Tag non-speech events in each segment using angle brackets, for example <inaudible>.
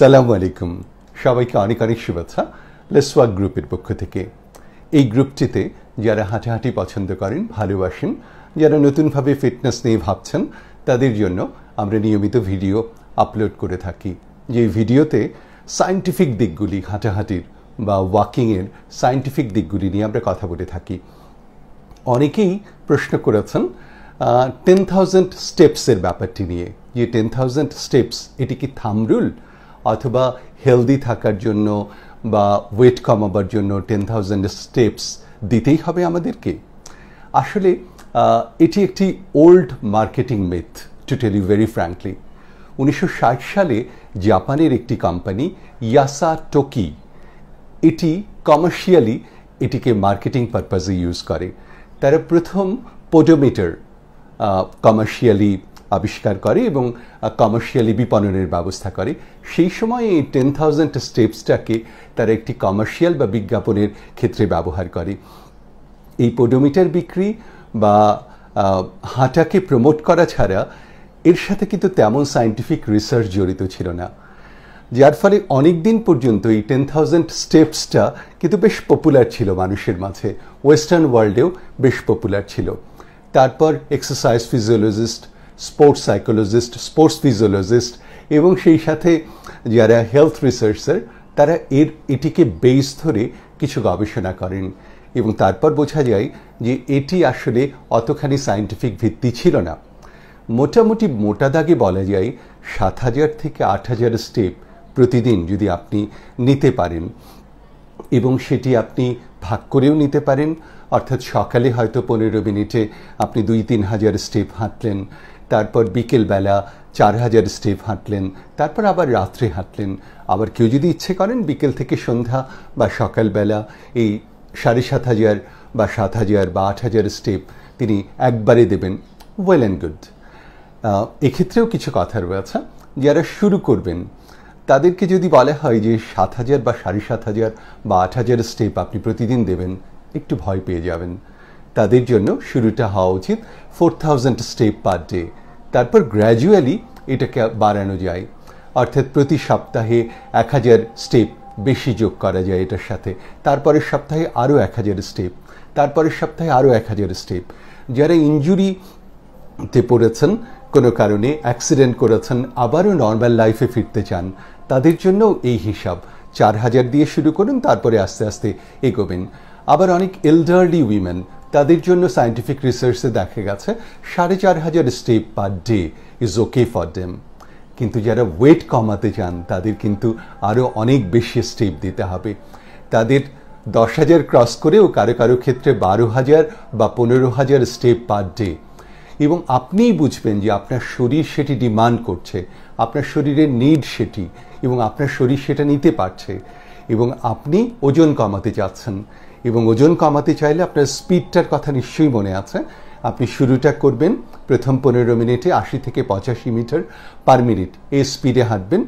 সালাম আলাইকুম সবাইকে অনেক অনেক শুভেচ্ছা লেসওয়াক গ্রুপের পক্ষ থেকে এই গ্রুপটিতে যারা হাঁটাহাঁটি পছন্দ করেন ভালোবাসেন যারা নতুনভাবে ফিটনেস নিয়ে ভাবছেন তাদের জন্য আমরা নিয়মিত ভিডিও আপলোড করে থাকি যে ভিডিওতে সায়েন্টিফিক দিকগুলি হাঁটাহাঁটির বা ওয়াকিংয়ের সায়েন্টিফিক দিকগুলি নিয়ে আমরা কথা বলে থাকি অনেকেই প্রশ্ন করেছেন টেন থাউজেন্ড স্টেপসের ব্যাপারটি নিয়ে যে টেন থাউজেন্ড স্টেপস এটি কি থামরুল অথবা হেলদি থাকার জন্য বা ওয়েট কমাবার জন্য টেন থাউজেন্ড স্টেপস দিতেই হবে আমাদেরকে আসলে এটি একটি old marketing myth to tell you very frankly উনিশশো সালে জাপানের একটি কোম্পানি ইয়াসা টোকি এটি কমার্শিয়ালি এটিকে মার্কেটিং পারপাজে ইউজ করে তারা প্রথম পোডোমিটার কমার্শিয়ালি আবিষ্কার করে এবং কমার্শিয়ালি বিপণনের ব্যবস্থা করে সেই সময় এই টেন থাউজেন্ড স্টেপসটাকে তারা একটি কমার্শিয়াল বা বিজ্ঞাপনের ক্ষেত্রে ব্যবহার করে এই পোডোমিটার বিক্রি বা হাঁটাকে প্রমোট করা ছাড়া এর সাথে কিন্তু তেমন সায়েন্টিফিক রিসার্চ জড়িত ছিল না যার ফলে অনেক দিন পর্যন্ত এই টেন থাউজেন্ড স্টেপসটা কিন্তু বেশ পপুলার ছিল মানুষের মাঝে ওয়েস্টার্ন ওয়ার্ল্ডেও বেশ পপুলার ছিল তারপর exercise physiologist sports psychologist sports physiologist এবং সেই সাথে যারা হেলথ রিসার্চার তারা এর এটিকে বেস ধরে কিছু গবেষণা করেন এবং তারপর বোঝা যায় যে এটি আসলে অতখানি সায়েন্টিফিক ভিত্তি ছিল না মোটামুটি মোটা দাগে বলা যায় সাত হাজার থেকে আট হাজার স্টেপ প্রতিদিন যদি আপনি নিতে পারেন এবং সেটি আপনি ভাগ করেও নিতে পারেন অর্থাৎ সকালে হয়তো পনেরো মিনিটে আপনি দুই তিন হাজার স্টেপ হাঁটলেন তারপর বিকেলবেলা চার হাজার স্টেপ হাঁটলেন তারপর আবার রাত্রে হাঁটলেন আবার কেউ যদি ইচ্ছে করেন বিকেল থেকে সন্ধ্যা বা সকালবেলা এই সাড়ে সাত হাজার বা সাত হাজার বা আট হাজার স্টেপ তিনি একবারে দেবেন ওয়েল অ্যান্ড গুড এক্ষেত্রেও কিছু কথা রয়েছে যারা শুরু করবেন তাদেরকে যদি বলা হয় যে সাত হাজার বা সাড়ে সাত হাজার বা আট হাজার স্টেপ আপনি প্রতিদিন দেবেন একটু ভয় পেয়ে যাবেন তাদের জন্য শুরুটা হওয়া উচিত four thousand step per day তারপর গ্র্যাজুয়ালি এটাকে বাড়ানো যায় অর্থাৎ প্রতি সপ্তাহে এক হাজার স্টেপ বেশি যোগ করা যায় এটার সাথে তারপরের সপ্তাহে আরও এক হাজার স্টেপ তারপরের সপ্তাহে আরও এক হাজার স্টেপ যারা ইঞ্জুরিতে পড়েছেন কোনো কারণে অ্যাক্সিডেন্ট করেছেন আবারও নর্মাল লাইফে ফিরতে চান তাদের জন্য এই হিসাব চার হাজার দিয়ে শুরু করুন তারপরে আস্তে আস্তে এগোবেন আবার অনেক এলডারলি উইমেন তাদের জন্য সায়েন্টিফিক রিসার্চে দেখা গেছে সাড়ে চার হাজার step per day is okay for them কিন্তু যারা ওয়েট কমাতে চান তাদের কিন্তু আরও অনেক বেশি স্টেপ দিতে হবে তাদের দশ হাজার ক্রস করেও কারো কারো ক্ষেত্রে বারো হাজার বা পনেরো হাজার স্টেপ পার ডে এবং আপনিই বুঝবেন যে আপনার শরীর সেটি ডিমান্ড করছে আপনার শরীরের নিড সেটি এবং আপনার শরীর সেটা নিতে পারছে এবং আপনি ওজন কমাতে চাচ্ছেন এবং ওজন কমাতে চাইলে আপনার স্পিডটার কথা নিশ্চয়ই মনে আছে আপনি শুরুটা করবেন প্রথম পনেরো মিনিটে আশি থেকে পঁচাশি মিটার পার মিনিট এই স্পিডে হাঁটবেন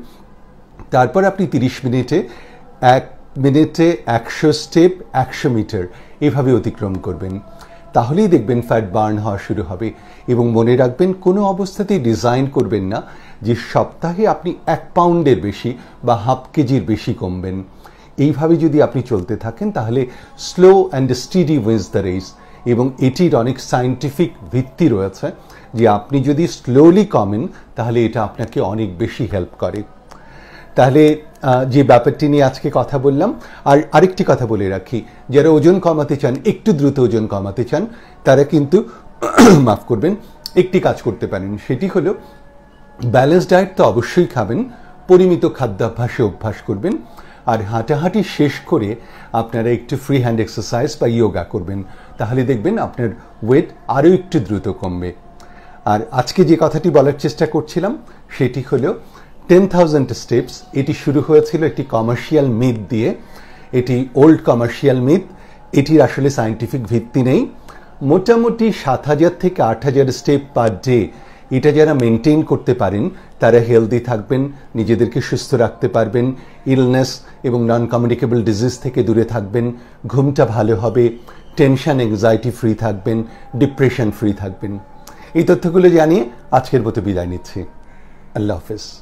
তারপর আপনি তিরিশ মিনিটে এক মিনিটে একশো স্টেপ একশো মিটার এভাবে অতিক্রম করবেন তাহলেই দেখবেন ফ্যাট বার্ন হওয়া শুরু হবে এবং মনে রাখবেন কোনো অবস্থাতেই ডিজাইন করবেন না যে সপ্তাহে আপনি এক পাউন্ডের বেশি বা হাফ কেজির বেশি কমবেন এইভাবে যদি আপনি চলতে থাকেন তাহলে slow and steady wins the race এবং এটির অনেক সায়েন্টিফিক ভিত্তি রয়েছে যে আপনি যদি স্লোলি কমেন তাহলে এটা আপনাকে অনেক বেশি হেল্প করে তাহলে যে ব্যাপারটি নিয়ে আজকে কথা বললাম আর আরেকটি কথা বলে রাখি যারা ওজন কমাতে চান একটু দ্রুত ওজন কমাতে চান তারা কিন্তু <coughs> মাফ করবেন একটি কাজ করতে পারেন সেটি হলো ব্যালেন্স ডায়েট তো অবশ্যই খাবেন পরিমিত খাদ্যাভ্যাসে অভ্যাস করবেন আর হাঁটাহাঁটি শেষ করে আপনারা একটু ফ্রি হ্যান্ড এক্সারসাইজ বা ইয়োগা করবেন তাহলে দেখবেন আপনার ওয়েট আরও একটু দ্রুত কমবে আর আজকে যে কথাটি বলার চেষ্টা করছিলাম সেটি হলো টেন থাউজেন্ড স্টেপস এটি শুরু হয়েছিল একটি কমার্শিয়াল মিথ দিয়ে এটি ওল্ড কমার্শিয়াল মিথ এটির আসলে সায়েন্টিফিক ভিত্তি নেই মোটামুটি সাত হাজার থেকে আট হাজার স্টেপ পার ডে এটা যারা মেনটেন করতে পারেন তারা হেলদি থাকবেন নিজেদেরকে সুস্থ রাখতে পারবেন ইলনেস এবং নন কমিউনিকেবল ডিজিজ থেকে দূরে থাকবেন ঘুমটা ভালো হবে টেনশান এংজাইটি ফ্রি থাকবেন ডিপ্রেশন ফ্রি থাকবেন এই তথ্যগুলো জানিয়ে আজকের মতো বিদায় নিচ্ছি আল্লাহ হাফেজ